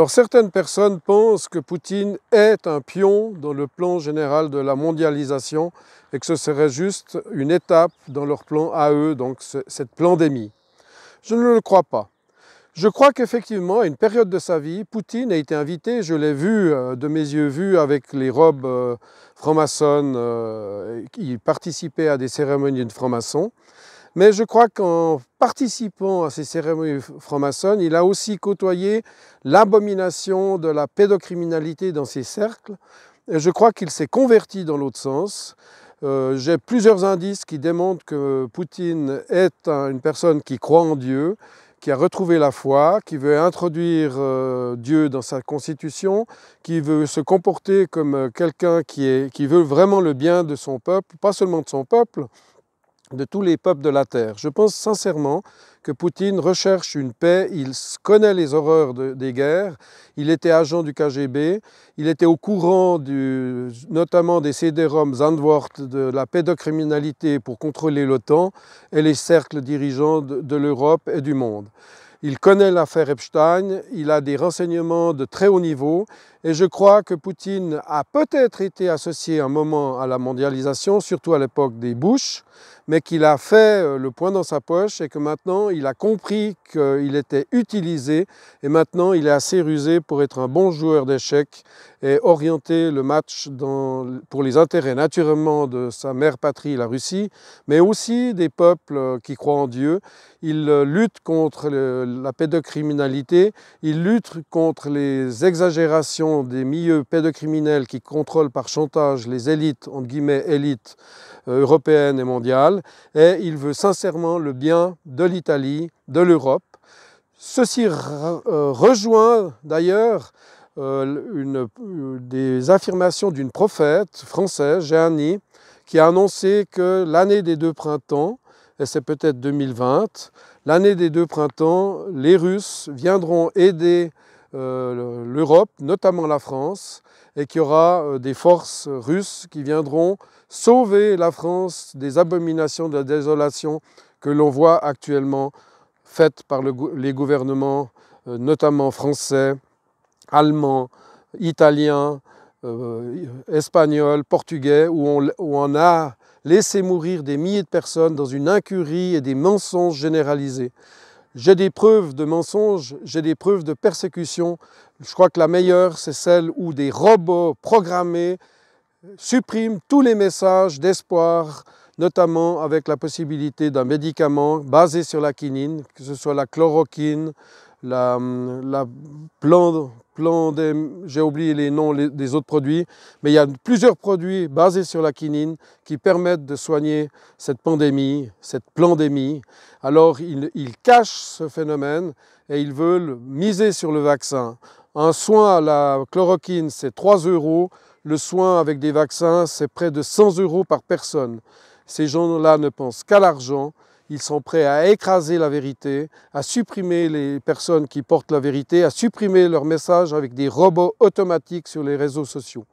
Alors certaines personnes pensent que Poutine est un pion dans le plan général de la mondialisation et que ce serait juste une étape dans leur plan à eux, donc cette pandémie. Je ne le crois pas. Je crois qu'effectivement, à une période de sa vie, Poutine a été invité, je l'ai vu, euh, de mes yeux vus, avec les robes euh, franc-maçonnes, Il euh, qui participaient à des cérémonies de francs-maçons. Mais je crois qu'en participant à ces cérémonies franc-maçonnes, il a aussi côtoyé l'abomination de la pédocriminalité dans ses cercles. Et je crois qu'il s'est converti dans l'autre sens. Euh, j'ai plusieurs indices qui démontrent que Poutine est une personne qui croit en Dieu, qui a retrouvé la foi, qui veut introduire euh, Dieu dans sa constitution, qui veut se comporter comme quelqu'un qui, veut vraiment le bien de son peuple, pas seulement de son peuple, de tous les peuples de la Terre. Je pense sincèrement que Poutine recherche une paix, il connaît les horreurs des guerres, il était agent du KGB, il était au courant notamment des CD-ROM Zandvoort, de la pédocriminalité pour contrôler l'OTAN et les cercles dirigeants de l'Europe et du monde. Il connaît l'affaire Epstein, il a des renseignements de très haut niveau et je crois que Poutine a peut-être été associé un moment à la mondialisation, surtout à l'époque des Bush, mais qu'il a fait euh, le point dans sa poche et que maintenant il a compris qu'il était utilisé et maintenant il est assez rusé pour être un bon joueur d'échecs et orienter le match dans, pour les intérêts naturellement de sa mère patrie, la Russie, mais aussi des peuples euh, qui croient en Dieu. Il euh, lutte contre la pédocriminalité, il lutte contre les exagérations des milieux pédocriminels qui contrôlent par chantage les élites, entre guillemets élites euh, européennes et mondiales, et il veut sincèrement le bien de l'Italie, de l'Europe. Ceci euh, rejoint d'ailleurs euh, une, des affirmations d'une prophète française, Jeannie, qui a annoncé que l'année des deux printemps, et c'est peut-être 2020, l'année des deux printemps, les Russes viendront aider euh, l'Europe, notamment la France, et qu'il y aura euh, des forces russes qui viendront sauver la France des abominations de la désolation que l'on voit actuellement faites par les gouvernements, euh, notamment français, allemands, italiens, espagnols, portugais, où on a laissé mourir des milliers de personnes dans une incurie et des mensonges généralisés. J'ai des preuves de mensonges, j'ai des preuves de persécution. Je crois que la meilleure, c'est celle où des robots programmés suppriment tous les messages d'espoir, notamment avec la possibilité d'un médicament basé sur la quinine, que ce soit la chloroquine, la, hum, la j'ai oublié les noms des autres produits, mais il y a plusieurs produits basés sur la quinine qui permettent de soigner cette pandémie, cette pandémie. Alors ils, ils cachent ce phénomène et ils veulent miser sur le vaccin. Un soin à la chloroquine, c'est 3 euros. Le soin avec des vaccins, c'est près de 100 euros par personne. Ces gens-là ne pensent qu'à l'argent ils sont prêts à écraser la vérité, à supprimer les personnes qui portent la vérité, à supprimer leurs messages avec des robots automatiques sur les réseaux sociaux.